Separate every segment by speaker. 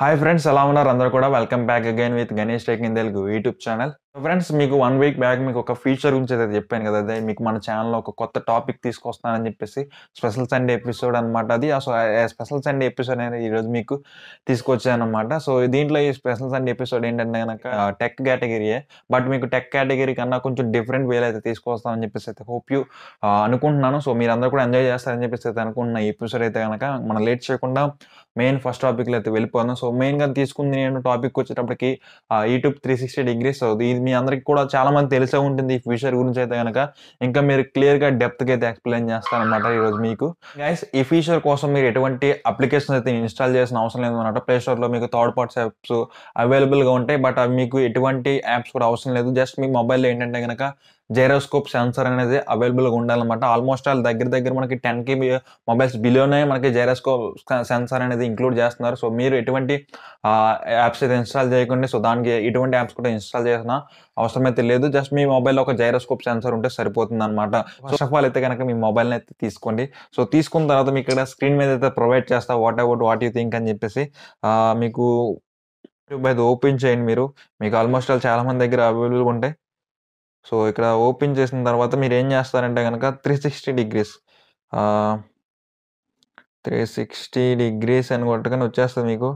Speaker 1: hi friends ఎలా ఉన్నారు అందరూ కూడా welcome back again with Ganesh tech in Telugu YouTube channel friends మీకు వన్ వీక్ బ్యాక్ మీకు ఒక ఫీచర్ గురించి అయితే చెప్పాను కదా అదే మీకు మన ఛానల్లో ఒక కొత్త టాపిక్ తీసుకొస్తానని చెప్పేసి స్పెషల్ సండే ఎపిసోడ్ అనమాట అది సో స్పెషల్ సండే ఎపిసోడ్ అనేది ఈరోజు మీకు తీసుకొచ్చాను అనమాట సో దీంట్లో ఈ స్పెషల్ సండే ఎపిసోడ్ ఏంటంటే కనుక టెక్ కేటగిరీయే బట్ మీకు టెక్ కేటగిరీ కన్నా కొంచెం డిఫరెంట్ వేలు అయితే తీసుకొస్తామని చెప్పేసి అయితే హోప్ యూ అనుకుంటున్నాను సో మీరందరూ కూడా ఎంజాయ్ చేస్తారని చెప్పేసి అయితే అనుకుంటున్న ఎపిసోడ్ అయితే కనుక మనం లేట్ చేయకుండా మెయిన్ ఫస్ట్ టాపిక్లో అయితే వెళ్ళిపోదాం సో మెయిన్గా తీసుకుంది నేను టాపిక్ వచ్చేటప్పటికి YouTube three sixty degrees so ఇది మీ అందరికి కూడా చాలా మంది తెలిసే ఉంటుంది ఈ ఫీచర్ గురించి అయితే కనుక ఇంకా మీరు క్లియర్ గా డెప్త్ కి అయితే ఎక్స్ప్లెయిన్ చేస్తారనమాట ఈరోజు మీకు గైస్ ఈ ఫీచర్ కోసం మీరు ఎటువంటి అప్లికేషన్ అయితే ఇన్స్టాల్ చేసిన అవసరం లేదు అనమాట ప్లే స్టోర్ లో మీకు థర్డ్ పార్ట్స్ యాప్స్ అవైలబుల్ గా ఉంటాయి బట్ అవి మీకు ఎటువంటి యాప్స్ కూడా అవసరం లేదు జస్ట్ మీ మొబైల్లో ఏంటంటే కనుక జైరోస్కోప్ సెన్సర్ అనేది అవైలబుల్గా ఉండాలన్నమాట ఆల్మోస్ట్ ఆల్ దగ్గర దగ్గర మనకి టెన్ కే మొబైల్స్ బిలోనే మనకి జైరోస్కోప్ సెన్సర్ అనేది ఇంక్లూడ్ చేస్తున్నారు సో మీరు ఎటువంటి యాప్స్ అయితే ఇన్స్టాల్ చేయకుండా సో దానికి ఎటువంటి యాప్స్ కూడా ఇన్స్టాల్ చేసిన అవసరమైతే లేదు జస్ట్ మీ మొబైల్లో ఒక జైరోస్కోప్ సెన్సర్ ఉంటే సరిపోతుంది అనమాట ఫస్ట్ ఆఫ్ ఆల్ అయితే కనుక మీ మొబైల్ని అయితే తీసుకోండి సో తీసుకున్న తర్వాత మీకు ఇక్కడ స్క్రీన్ మీద అయితే ప్రొవైడ్ చేస్తా what about what you think అని చెప్పేసి మీకు యూట్యూబ్ అయితే ఓపెన్ చేయండి మీరు మీకు ఆల్మోస్ట్ ఆల్ చాలా మంది దగ్గర అవైలబుల్గా ఉంటాయి సో ఇక్కడ ఓపెన్ చేసిన తర్వాత మీరు ఏం చేస్తారంటే కనుక three sixty degrees three sixty degrees అని కొట్టుకొని వచ్చేస్తుంది మీకు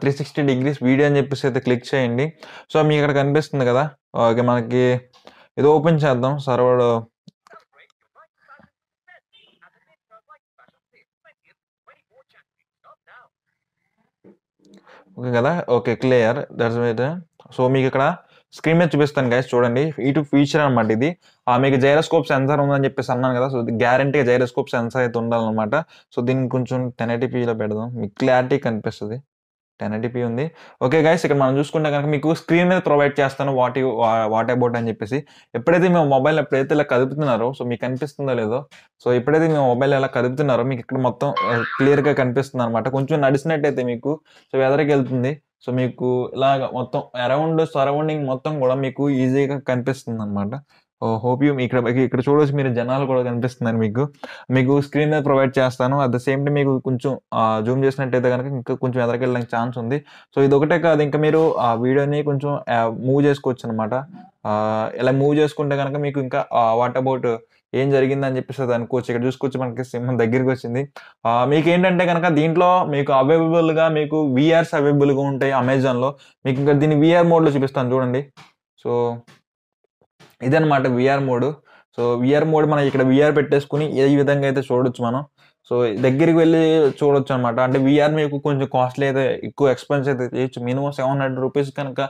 Speaker 1: త్రీ సిక్స్టీ డిగ్రీస్ వీడియో అని చెప్పేసి అయితే క్లిక్ చేయండి సో మీకు ఇక్కడ కనిపిస్తుంది కదా ఓకే మనకి ఇది ఓపెన్ చేద్దాం సర్వర్ ఓకే కదా ఓకే క్లియర్ దట్స్ సో మీకు ఇక్కడ స్క్రీన్ మీద చూపిస్తాను గైస్ చూడండి ఇటు ఫీచర్ అనమాట ఇది మీకు జైరోస్కోప్ సెన్సార్ ఉందని చెప్పేసి అన్నాను కదా సో గ్యారంటీ జైరోస్కోప్ సెన్సర్ అయితే ఉండాలన్నమాట సో దీన్ని కొంచెం టెన్ ఎయిటీపీలో పెడదాం మీకు క్లారిటీ కనిపిస్తుంది టెన్ ఎయిటీపీ ఉంది ఓకే గైస్ ఇక్కడ మనం చూసుకుంటే కనుక మీకు స్క్రీన్ మీద ప్రొవైడ్ చేస్తాను వాటి వాట్ అబౌట్ అని చెప్పేసి ఎప్పుడైతే మేము మొబైల్ ఎప్పుడైతే ఇలా కదుపుతున్నారో సో మీకు కనిపిస్తుందో లేదో సో ఎప్పుడైతే మేము మొబైల్ ఎలా కదుపుతున్నారో మీకు ఇక్కడ మొత్తం క్లియర్గా uh, కనిపిస్తుంది అనమాట కొంచెం నడిచినట్టయితే మీకు సో ఎదరికి వెళ్తుంది సో మీకు ఇలాగ మొత్తం అరౌండ్ సరౌండింగ్ మొత్తం కూడా మీకు ఈజీగా కనిపిస్తుంది అనమాట హోప్ యూ ఇక్కడ ఇక్కడ చూడవచ్చు మీరు జనాలు కూడా కనిపిస్తున్నారు మీకు మీకు స్క్రీన్ మీద ప్రొవైడ్ చేస్తాను అట్ ద సేమ్ టైం మీకు కొంచెం జూమ్ చేసినట్టయితే కనుక ఇంకా కొంచెం వెళ్ళడానికి ఛాన్స్ ఉంది సో ఇది ఒకటే కాదు ఇంకా మీరు ఆ వీడియోని కొంచెం మూవ్ చేసుకోవచ్చు అనమాట ఇలా మూవ్ చేసుకుంటే కనుక మీకు ఇంకా వాట్ అబౌట్ ఏం జరిగిందని చెప్పేసి అనుకోవచ్చు ఇక్కడ చూసుకోవచ్చు మనకి సింహం దగ్గరికి వచ్చింది మీకు ఏంటంటే కనుక దీంట్లో మీకు అవైలబుల్గా మీకు విఆర్స్ అవైలబుల్గా ఉంటాయి అమెజాన్లో మీకు ఇంకా దీన్ని విఆర్ మోడ్లో చూపిస్తాను చూడండి సో ఇదనమాట VR mode so VR mode మనం ఇక్కడ విఆర్ పెట్టేసుకుని ఏ విధంగా అయితే చూడొచ్చు మనం సో దగ్గరికి వెళ్ళి చూడొచ్చు అనమాట అంటే విఆర్ మీకు కొంచెం కాస్ట్లీ అయితే ఎక్కువ ఎక్స్పెన్స్ అయితే చేయొచ్చు మినిమం సెవెన్ హండ్రెడ్ రూపీస్ కనుక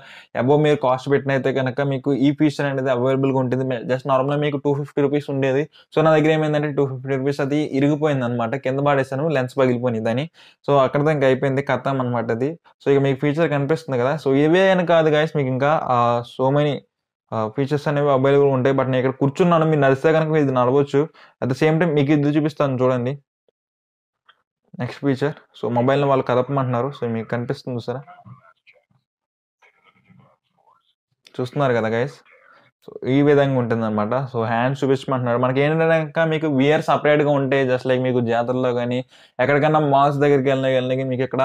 Speaker 1: అబోవ్ మీరు కాస్ట్ పెట్టినైతే కనుక మీకు ఈ ఫీచర్ అనేది అవైలబుల్గా ఉంటుంది జస్ట్ నార్మల్గా మీకు టూ ఫిఫ్టీ రూపీస్ ఉండేది సో నా దగ్గర ఏమైందంటే టూ ఫిఫ్టీ రూపీస్ అది ఇరిగిపోయింది అనమాట కింద పడేసాను లెన్స్ పగిలిపోయింది అని సో అక్కడ దానికి అయిపోయింది కథం అనమాట అది సో ఇక మీకు ఫీచర్ కనిపిస్తుంది కదా సో ఇవే అని కాదు గాయస్ మీకు ఇంకా సో మెనీ ఫీచర్స్ అనేవి అవైలబుల్ ఉంటాయి బట్ నేను ఇక్కడ కూర్చున్నాను మీరు నడిస్తే కనుక ఇది నడవచ్చు అట్ ద సేమ్ టైం మీకు ఇది చూపిస్తాను చూడండి నెక్స్ట్ ఫీచర్ సో మొబైల్ని వాళ్ళు కదపమంటున్నారు సో మీకు కనిపిస్తుంది సరే చూస్తున్నారు కదా గైస్ సో ఈ విధంగా ఉంటుంది అనమాట సో హ్యాండ్స్ చూపించమంటున్నాడు మనకి ఏంటంటే మీకు వియర్ సపరేట్గా ఉంటే జస్ట్ లైక్ మీకు జాతరలో కానీ ఎక్కడికైనా మాల్స్ దగ్గరికి వెళ్ళిన వెళ్ళిన మీకు ఇక్కడ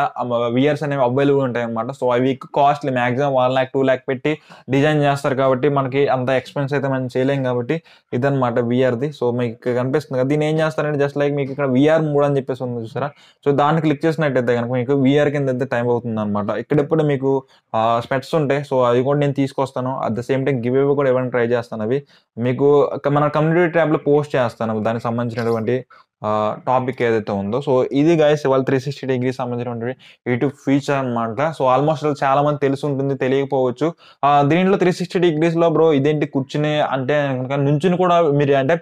Speaker 1: వియర్స్ అనేవి అవైలబుల్ ఉంటాయి అనమాట సో అవి costly maximum one lakh two lakh పెట్టి డిజైన్ చేస్తారు కాబట్టి మనకి అంత ఎక్స్పెన్స్ అయితే మనం చేయలేం కాబట్టి ఇదనమాట వియర్ది సో మీకు కనిపిస్తుంది కదా దీని ఏం చేస్తారంటే జస్ట్ లైక్ మీకు ఇక్కడ విఆర్ మూడు అని చెప్పేసి ఉంది చూసారా సో దాన్ని క్లిక్ చేసినట్టయితే కనుక మీకు విఆర్ కింద అయితే టైం అవుతుంది అనమాట ఇక్కడ ఇప్పుడు మీకు స్పెట్స్ ఉంటాయి సో అది కూడా నేను తీసుకొస్తాను at the same time give కూడా ఇవ్వండి ట్రై చేస్తాను అవి మీకు మన కమ్యూనిటీ ట్యాబ్లో పోస్ట్ చేస్తాను దానికి సంబంధించినటువంటి టాపిక్ ఏదైతే ఉందో సో ఇది గైస్ ఇవాళ త్రీ సిక్స్టీ డిగ్రీ సంబంధించినటువంటి యూట్యూబ్ ఫీచర్ అనమాట సో ఆల్మోస్ట్ చాలా మంది తెలిసి ఉంటుంది తెలియకపోవచ్చు దీంట్లో త్రీ సిక్స్టీ డిగ్రీస్ లో బ్రో ఇదేంటి కూర్చుని అంటే నుంచుని కూడా మీరు అంటే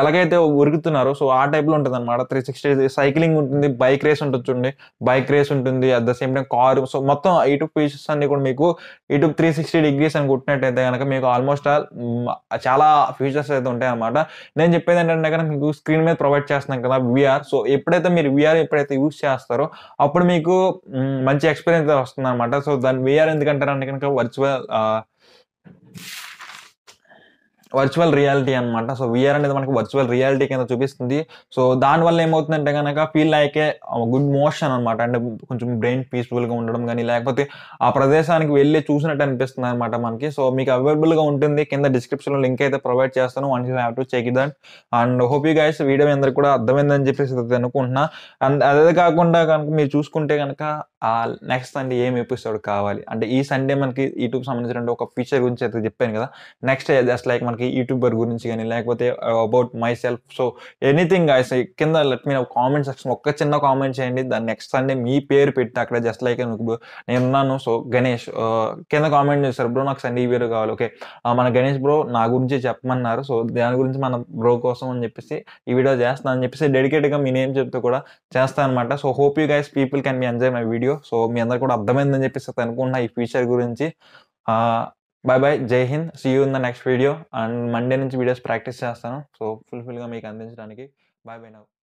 Speaker 1: ఎలాగైతే ఉరుకుతున్నారు సో ఆ టైప్ లో ఉంటుంది అనమాట త్రీ సిక్స్టీ సైక్లింగ్ ఉంటుంది బైక్ రేస్ ఉంటుంది బైక్ రేస్ ఉంటుంది at the same time car so మొత్తం యూట్యూబ్ ఫీచర్స్ అన్ని కూడా మీకు యూట్యూబ్ త్రీ సిక్స్టీ డిగ్రీస్ అని కుట్టినట్టయితే కనుక మీకు ఆల్మోస్ట్ చాలా ఫీచర్స్ అయితే ఉంటాయి అనమాట నేను చెప్పేది ఏంటంటే కనుక మీకు స్క్రీన్ మీద ప్రొవైడ్ చేస్తున్నాను కదా విఆర్ సో ఎప్పుడైతే మీరు విఆర్ ఎప్పుడైతే యూస్ చేస్తారో అప్పుడు మీకు మంచి ఎక్స్పీరియన్స్ వస్తుంది అనమాట సో దాన్ని విఆర్ ఎందుకంటారంటే కనుక వర్చువల్ వర్చువల్ రియాలిటీ అనమాట సో విఆర్ అనేది మనకి వర్చువల్ రియాలిటీ కింద చూపిస్తుంది సో దానివల్ల ఏమవుతుందంటే కనుక feel like a good motion అనమాట అంటే కొంచెం బ్రెయిన్ పీస్ఫుల్గా ఉండడం కానీ లేకపోతే ఆ ప్రదేశానికి వెళ్ళి చూసినట్టు అనిపిస్తుంది అనమాట మనకి సో మీకు అవైలబుల్గా ఉంటుంది కింద డిస్క్రిప్షన్లో లింక్ అయితే ప్రొవైడ్ చేస్తాను once you have to check that and hope you guys video అందరికి కూడా అర్థమైందని చెప్పేసి అనుకుంటున్నా అండ్ అదే కాకుండా కనుక మీరు చూసుకుంటే కనుక నెక్స్ట్ సండే ఏం ఎపిసోడ్ కావాలి అంటే ఈ సండే మనకి యూట్యూబ్ సంబంధించినటువంటి ఒక ఫీచర్ గురించి అయితే చెప్పాను కదా నెక్స్ట్ జస్ట్ లైక్ మనకి యూట్యూబర్ గురించి కానీ లేకపోతే about myself so anything guys కింద లెట్ మీ కామెంట్ సెక్షన్ ఒక్క చిన్న కామెంట్ చేయండి దాన్ని నెక్స్ట్ సండే మీ పేరు పెట్టి అక్కడ జస్ట్ లైక్ నేనున్నాను సో గణేష్ కింద కామెంట్ చేశారు బ్రో నాకు సండే వీరు కావాలి ఓకే uh, మన గణేష్ బ్రో నా గురించి చెప్పమన్నారు సో దాని గురించి మన బ్రో కోసం అని చెప్పేసి ఈ వీడియో చేస్తాను అని చెప్పేసి డెడికేట్గా మీ నేమ్ చెప్తే కూడా చేస్తాను అనమాట so hope you guys people can be enjoy my video video so మీ అందరు కూడా అర్థమైందని చెప్పేసి అనుకున్నా ఈ ఫీచర్ గురించి bye bye Jai Hind see you in the next video and Monday నుంచి వీడియోస్ ప్రాక్టీస్ చేస్తాను సో ఫుల్ఫిల్గా మీకు అందించడానికి బాయ్ బాయ్ నవ్